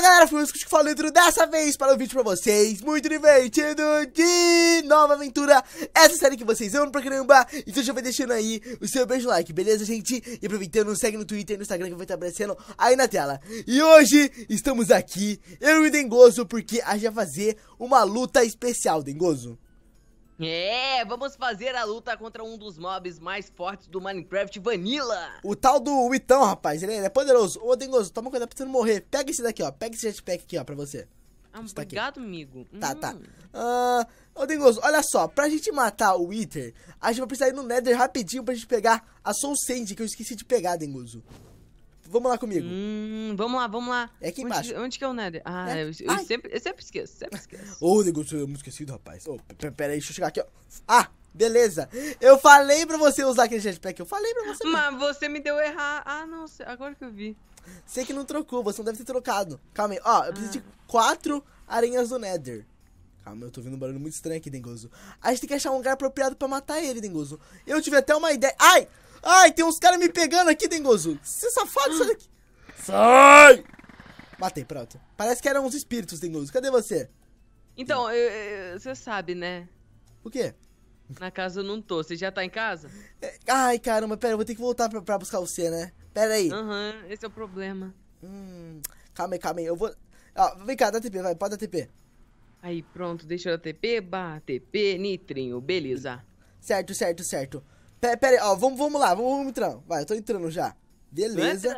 galera, foi o que falei dentro dessa vez para o vídeo pra vocês Muito divertido de Nova Aventura Essa série que vocês amam pra caramba Então já vai deixando aí o seu beijo like, beleza gente? E aproveitando, segue no Twitter e no Instagram que vai estar aparecendo aí na tela E hoje estamos aqui, eu e o Dengoso Porque a gente vai fazer uma luta especial, Dengoso é, vamos fazer a luta contra um dos mobs mais fortes do Minecraft Vanilla. O tal do Witão, rapaz, é, ele é poderoso. Ô, Dengoso, toma cuidado pra você não morrer. Pega esse daqui, ó. Pega esse jetpack aqui, ó, pra você. Ah, obrigado, amigo. Tá, tá. hum. tá. Ah, ô, Dengoso, olha só. Pra gente matar o Wither, a gente vai precisar ir no Nether rapidinho pra gente pegar a Soul Sand, que eu esqueci de pegar, Dengoso. Vamos lá comigo. Hum, vamos lá, vamos lá. É aqui embaixo. Onde, onde que é o Nether? Ah, é. eu, eu sempre, eu sempre esqueço, sempre esqueço. Ô, oh, negócio, eu me esqueci do rapaz. Ô, oh, pera aí, deixa eu chegar aqui, ó. Ah, beleza. Eu falei pra você usar aquele jetpack, eu falei pra você. Mas você me deu errar. Ah, não, agora que eu vi. Sei que não trocou, você não deve ter trocado. Calma aí, ó, eu preciso ah. de quatro aranhas do Nether. Calma, eu tô ouvindo um barulho muito estranho aqui, Dengoso. A gente tem que achar um lugar apropriado pra matar ele, Dengoso. Eu tive até uma ideia. Ai! Ai, tem uns caras me pegando aqui, Dengozu. Você safado, sai daqui. Sai! Matei, pronto. Parece que eram uns espíritos, Dengozu. Cadê você? Então, você sabe, né? O quê? Na casa eu não tô. Você já tá em casa? É, ai, caramba, pera, eu vou ter que voltar pra, pra buscar você, né? Pera aí. Aham, uhum, esse é o problema. Hum, calma aí, calma aí. Eu vou. Ah, vem cá, dá TP, vai, pode dar TP. Aí, pronto, deixa eu dar TP, barra TP, nitrinho, beleza. Certo, certo, certo. Pera, pera ó, vamos, vamos lá, vamos, vamos entrando. Vai, eu tô entrando já. Beleza.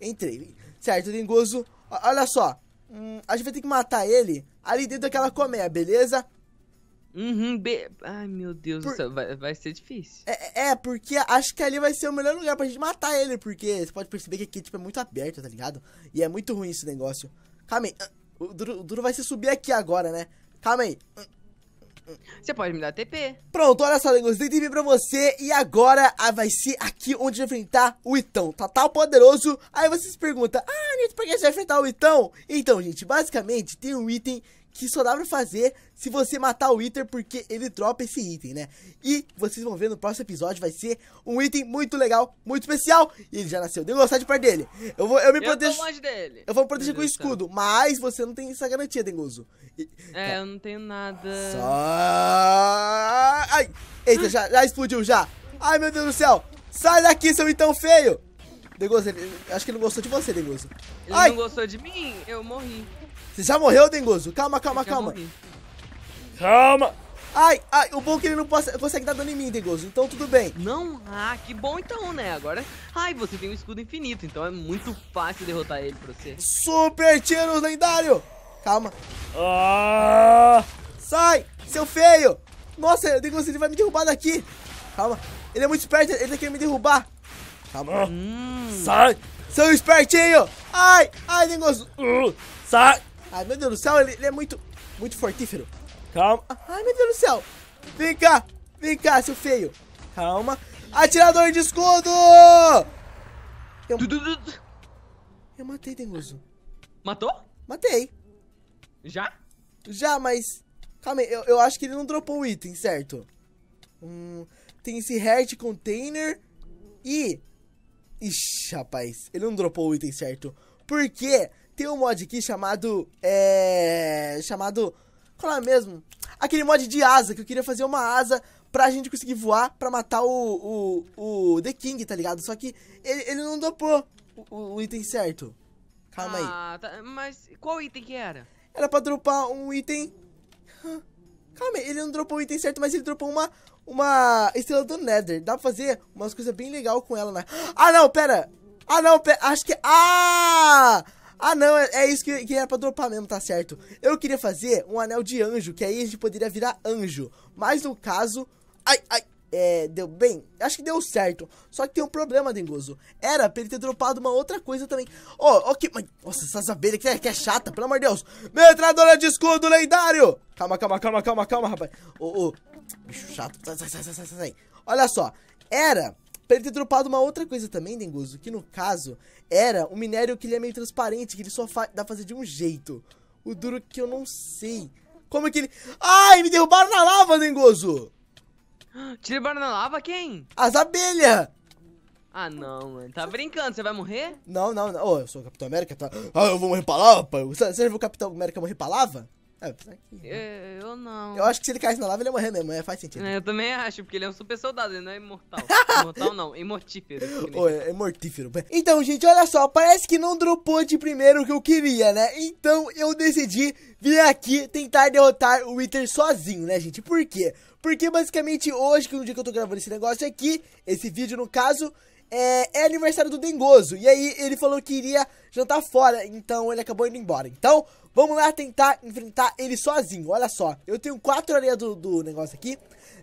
Entrei. Certo, o Dengoso. Olha só. Hum, a gente vai ter que matar ele ali dentro daquela colmeia, beleza? Uhum, be... Ai, meu Deus Por... do céu, vai, vai ser difícil. É, é, é, porque acho que ali vai ser o melhor lugar pra gente matar ele, porque você pode perceber que aqui, tipo, é muito aberto, tá ligado? E é muito ruim esse negócio. Calma aí, ah, o duro, o duro vai se subir aqui agora, né? Calma aí. Ah, você pode me dar TP. Pronto, olha só, negócio de TP pra você e agora ah, vai ser aqui onde vai enfrentar o Itão. Tá tal tá poderoso. Aí você se pergunta, ah, Nito, por que você vai enfrentar o Itão? Então, gente, basicamente tem um item que só dá pra fazer se você matar o Wither, porque ele dropa esse item, né? E vocês vão ver no próximo episódio, vai ser um item muito legal, muito especial. E ele já nasceu, deu gostar de perto dele. Eu vou, eu me eu protejo. Eu vou proteger com o escudo, mas você não tem essa garantia, Denguzo. É, tá. eu não tenho nada. Só... Ai! Eita, já, já explodiu, já. Ai, meu Deus do céu. Sai daqui, seu então feio. Denguzo, acho que ele não gostou de você, Denguzo. Ele Ai. não gostou de mim, eu morri. Você já morreu, Dengoso? Calma, calma, calma. Morri. Calma. Ai, ai, o bom é que ele não possa, consegue dar dano em mim, Dengoso, então tudo bem. Não? Ah, que bom então, né? Agora, ai, você tem um escudo infinito, então é muito fácil derrotar ele pra você. Super tiro lendário! Calma. Ah. Sai, seu feio! Nossa, Dengoso, ele vai me derrubar daqui. Calma, ele é muito esperto, ele tá querendo me derrubar. Calma. Ah. Hum. Sai! Seu espertinho! Ai, ai, Dengoso. Uh. Sai! Ai, meu Deus do céu, ele, ele é muito, muito fortífero. Calma. Ai, meu Deus do céu. Vem cá. Vem cá, seu feio. Calma. Atirador de escudo! Eu, Eu matei, Denguso. Matou? Matei. Já? Já, mas... Calma aí, eu, eu acho que ele não dropou o item, certo? Hum, tem esse Heart Container e... Ixi, rapaz, ele não dropou o item certo. Por quê? tem um mod aqui chamado. É. Chamado. Qual é mesmo? Aquele mod de asa, que eu queria fazer uma asa pra gente conseguir voar pra matar o. O, o The King, tá ligado? Só que ele, ele não dropou o, o item certo. Calma aí. Ah, tá, mas qual item que era? Era pra dropar um item. Calma aí, ele não dropou o item certo, mas ele dropou uma, uma estrela do Nether. Dá pra fazer umas coisas bem legal com ela, né? Ah, não, pera! Ah, não, pera! Acho que. Ah! Ah, não, é, é isso que, que era pra dropar mesmo, tá certo. Eu queria fazer um anel de anjo, que aí a gente poderia virar anjo. Mas no caso... Ai, ai, é, deu bem? Acho que deu certo. Só que tem um problema, Dengoso. Era pra ele ter dropado uma outra coisa também. Oh, ok. Mas, nossa, essas abelhas que é, que é chata, pelo amor de Deus. Metradora de escudo lendário. Calma, calma, calma, calma, calma, rapaz. Ô, oh, ô. Oh. Bicho chato. Sai, sai, sai, sai, sai. Olha só. Era Pra ele ter dropado uma outra coisa também, Dengoso, que no caso era um minério que ele é meio transparente, que ele só fa dá pra fazer de um jeito. O duro é que eu não sei. Como é que ele... Ai, me derrubaram na lava, Dengoso! Te derrubaram na lava quem? As abelhas! Ah, não, mano. Tá brincando, você vai morrer? Não, não, não. Oh, eu sou o Capitão América, tá? Ah, eu vou morrer pra lava, pai. Você, você já viu o Capitão América morrer pra lava? Ah, tá né? É, eu, eu não. Eu acho que se ele caísse na lava, ele ia morrer mesmo, é, faz sentido. É, eu também acho, porque ele é um super soldado, ele não é imortal. imortal não, é imortífero. Oh, é, é mortífero. Então, gente, olha só, parece que não dropou de primeiro o que eu queria, né? Então eu decidi vir aqui tentar derrotar o Wither sozinho, né, gente? Por quê? Porque basicamente hoje, que é o dia que eu tô gravando esse negócio aqui, esse vídeo no caso, é, é, aniversário do Dengoso. E aí ele falou que iria jantar fora, então ele acabou indo embora. Então, vamos lá tentar enfrentar ele sozinho. Olha só, eu tenho quatro areias do, do negócio aqui.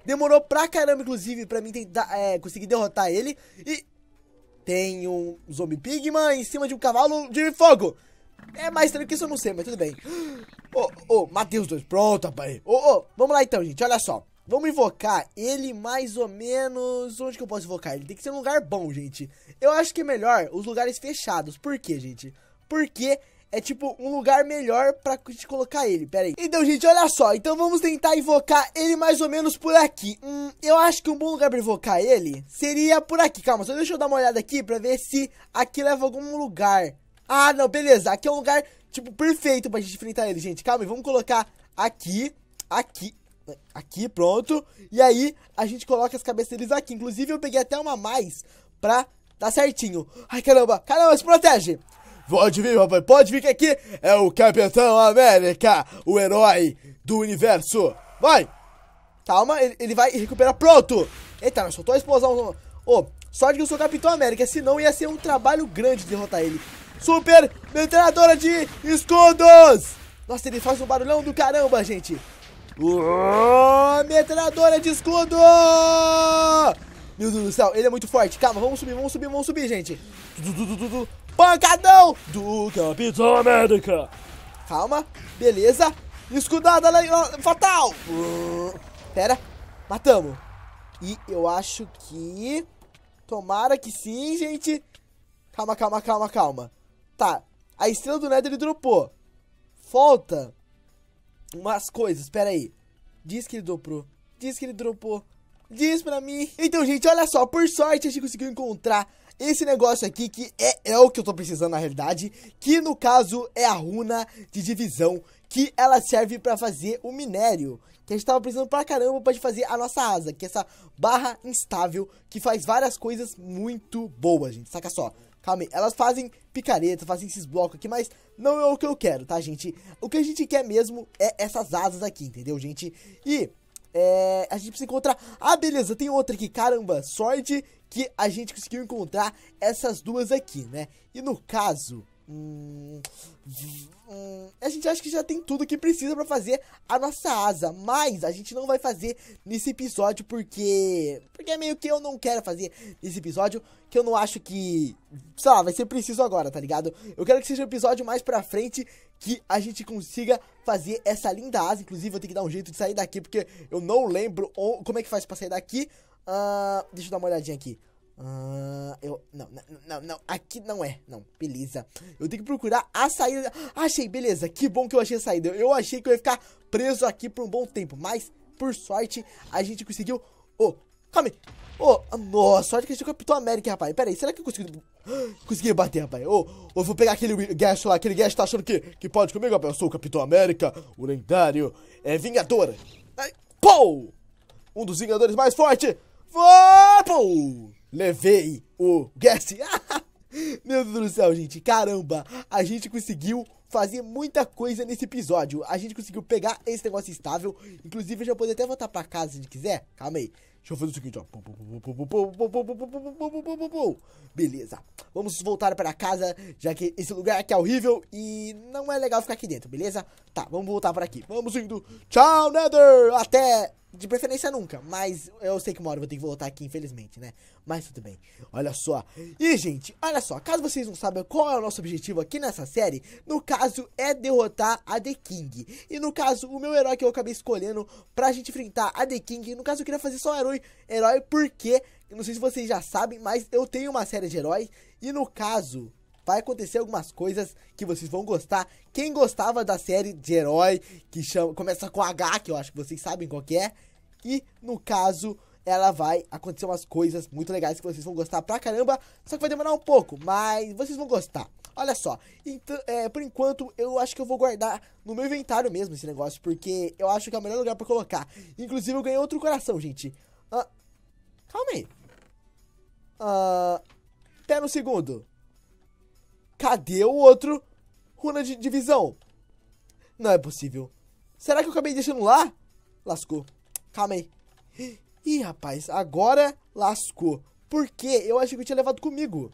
Demorou pra caramba, inclusive, pra mim tentar é, conseguir derrotar ele. E tem um zombie pigman em cima de um cavalo de fogo. É mais estranho que isso, eu não sei, mas tudo bem. Ô, oh, ô, oh, matei os dois. Pronto, rapaz. Ô, oh, ô, oh. vamos lá então, gente. Olha só. Vamos invocar ele mais ou menos. Onde que eu posso invocar? Ele tem que ser um lugar bom, gente. Eu acho que é melhor os lugares fechados. Por quê, gente? Porque é tipo um lugar melhor pra gente colocar ele. Pera aí. Então, gente, olha só. Então vamos tentar invocar ele mais ou menos por aqui. Hum, eu acho que um bom lugar pra invocar ele seria por aqui. Calma, só deixa eu dar uma olhada aqui pra ver se aqui leva a algum lugar. Ah, não, beleza. Aqui é um lugar, tipo, perfeito pra gente enfrentar ele, gente. Calma aí, vamos colocar aqui, aqui. Aqui, pronto. E aí, a gente coloca as cabeças deles aqui. Inclusive, eu peguei até uma mais pra dar certinho. Ai, caramba. Caramba, se protege. Pode vir, rapaz. Pode vir que aqui é o Capitão América, o herói do universo. Vai. Calma, ele, ele vai recuperar. Pronto. Eita, não soltou a explosão. Ô, oh, sorte que eu sou Capitão América, senão ia ser um trabalho grande derrotar ele. Super metralhadora de escudos. Nossa, ele faz um barulhão do caramba, gente. Oh, metralhadora de escudo! Meu Deus do céu, ele é muito forte. Calma, vamos subir, vamos subir, vamos subir, gente. Pancadão do Capitão América. Calma, beleza. Escudada lá, fatal. pera, matamos. E eu acho que... Tomara que sim, gente. Calma, calma, calma, calma. Tá, a estrela do Nether ele dropou. Falta umas coisas, pera aí. Diz que ele dobrou, diz que ele dropou, diz pra mim. Então, gente, olha só, por sorte a gente conseguiu encontrar esse negócio aqui que é, é o que eu tô precisando na realidade, que no caso é a runa de divisão, que ela serve pra fazer o minério, que a gente tava precisando pra caramba pra fazer a nossa asa, que é essa barra instável, que faz várias coisas muito boas, gente, saca só. Calma aí, elas fazem picareta, fazem esses blocos aqui, mas não é o que eu quero, tá, gente? O que a gente quer mesmo é essas asas aqui, entendeu, gente? E é, a gente precisa encontrar... Ah, beleza, tem outra aqui, caramba, sorte que a gente conseguiu encontrar essas duas aqui, né? E no caso, Hum, hum, a gente acha que já tem tudo que precisa para fazer a nossa asa, mas a gente não vai fazer nesse episódio porque porque é meio que eu não quero fazer nesse episódio, que eu não acho que, sei lá, vai ser preciso agora, tá ligado? Eu quero que seja um episódio mais para frente que a gente consiga fazer essa linda asa, inclusive eu tenho que dar um jeito de sair daqui porque eu não lembro como é que faz para sair daqui. Uh, deixa eu dar uma olhadinha aqui. Ah, eu. Não, não, não, Aqui não é. Não, beleza. Eu tenho que procurar a saída. Achei, beleza. Que bom que eu achei a saída. Eu achei que eu ia ficar preso aqui por um bom tempo. Mas, por sorte, a gente conseguiu. Oh, calma aí. Oh, nossa, sorte que a gente captou a América, rapaz. Pera aí, será que eu consegui. Consegui bater, rapaz. Ou oh, oh, eu vou pegar aquele Gash lá. Aquele Gash tá achando que, que pode comigo, rapaz. Eu sou o Capitão América, o lendário. É Vingador. pou! Um dos Vingadores mais fortes. Vou! Pou! Levei o guest. Meu Deus do céu, gente. Caramba, a gente conseguiu fazer muita coisa nesse episódio. A gente conseguiu pegar esse negócio estável. Inclusive, eu já posso até voltar pra casa se quiser. Calma aí. Deixa eu fazer o seguinte, ó. Beleza. Vamos voltar para casa, já que esse lugar aqui é horrível e não é legal ficar aqui dentro, beleza? Tá, vamos voltar para aqui. Vamos indo. Tchau, Nether! Até de preferência nunca, mas eu sei que uma hora eu vou ter que voltar aqui, infelizmente, né? Mas tudo bem. Olha só. E, gente, olha só. Caso vocês não saibam qual é o nosso objetivo aqui nessa série, no caso é derrotar a The King. E no caso, o meu herói que eu acabei escolhendo pra gente enfrentar a The King, no caso eu queria fazer só um herói, herói porque, não sei se vocês já sabem, mas eu tenho uma série de heróis. E no caso, vai acontecer algumas coisas que vocês vão gostar. Quem gostava da série de herói, que chama, começa com H, que eu acho que vocês sabem qual é. E, no caso, ela vai acontecer umas coisas muito legais que vocês vão gostar pra caramba. Só que vai demorar um pouco, mas vocês vão gostar. Olha só, então, é, por enquanto eu acho que eu vou guardar no meu inventário mesmo esse negócio, porque eu acho que é o melhor lugar pra colocar. Inclusive eu ganhei outro coração, gente. Ah, calma aí. Ah, até no segundo. Cadê o outro runa de divisão? Não é possível. Será que eu acabei deixando lá? Lascou. Calma aí. Ih, rapaz, agora lascou. Porque eu achei que eu tinha levado comigo.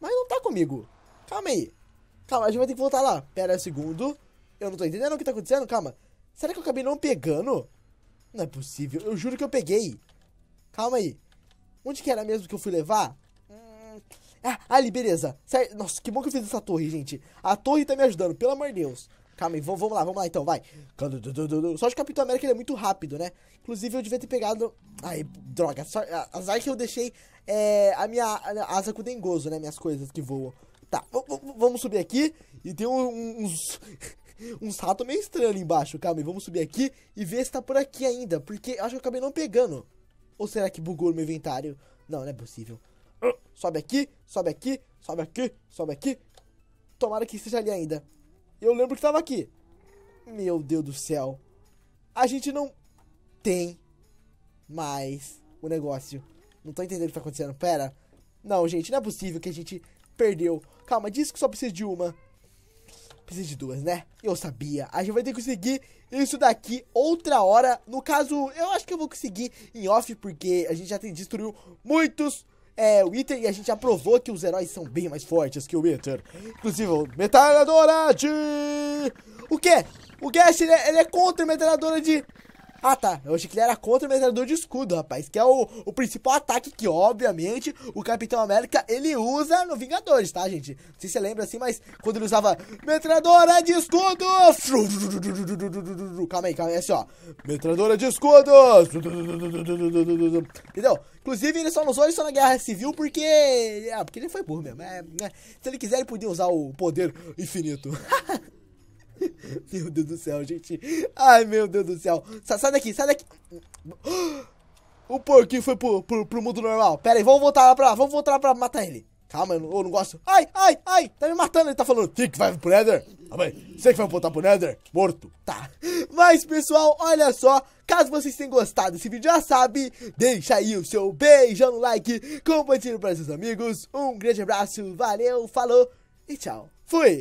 Mas não tá comigo. Calma aí. Calma, a gente vai ter que voltar lá. Pera um segundo. Eu não tô entendendo o que tá acontecendo, calma. Será que eu acabei não pegando? Não é possível, eu juro que eu peguei. Calma aí. Onde que era mesmo que eu fui levar? Hum, ah, ali, beleza. nossa, que bom que eu fiz essa torre, gente. A torre tá me ajudando, pelo amor de Deus. Calma aí, vamos lá, vamos lá então, vai. Só de Capitão América ele é muito rápido, né? Inclusive eu devia ter pegado. Ai, droga. Só... Azar que eu deixei é, a minha asa com dengoso, né? Minhas coisas que voam. Tá, vamos subir aqui. E tem uns. uns rato meio estranho ali embaixo. Calma aí, vamos subir aqui e ver se tá por aqui ainda. Porque eu acho que eu acabei não pegando. Ou será que bugou no meu inventário? Não, não é possível sobe aqui, sobe aqui, sobe aqui, sobe aqui. Tomara que esteja ali ainda. Eu lembro que estava aqui. Meu Deus do céu. A gente não tem mais o negócio. Não tô entendendo o que tá acontecendo. Pera. Não, gente, não é possível que a gente perdeu. Calma, disse que só precisa de uma. Precisa de duas, né? Eu sabia. A gente vai ter que conseguir isso daqui outra hora. No caso, eu acho que eu vou conseguir em off, porque a gente já tem destruiu muitos é, o Iter e a gente já provou que os heróis são bem mais fortes que o Iter. Inclusive, o metralhadora de... O quê? O Gash, ele é, ele é contra a metralhadora de... Ah tá, eu achei que ele era contra o metralhador de escudo, rapaz. Que é o, o principal ataque que, obviamente, o Capitão América ele usa no Vingadores, tá, gente? Não sei se você lembra assim, mas quando ele usava metralhadora de escudo! Calma aí, calma aí, é assim ó. Metralhadora de escudo! Entendeu? Inclusive, ele só usou isso na Guerra Civil porque. Ah, porque ele foi burro mesmo. É, né? Se ele quiser, ele podia usar o poder infinito. Meu Deus do céu, gente. Ai, meu Deus do céu. Sa sai daqui, sai daqui. O porquinho foi pro, pro, pro mundo normal. Pera aí, vamos voltar lá pra lá. Vamos voltar lá pra matar ele. Calma, eu não, eu não gosto. Ai, ai, ai. Tá me matando. Ele tá falando. Você que vai pro Nether? Ah, bem, você que vai voltar pro Nether? Morto. Tá. Mas, pessoal, olha só. Caso vocês tenham gostado desse vídeo, já sabe. Deixa aí o seu beijão no like. Compartilhe para seus amigos. Um grande abraço. Valeu, falou e tchau. Fui.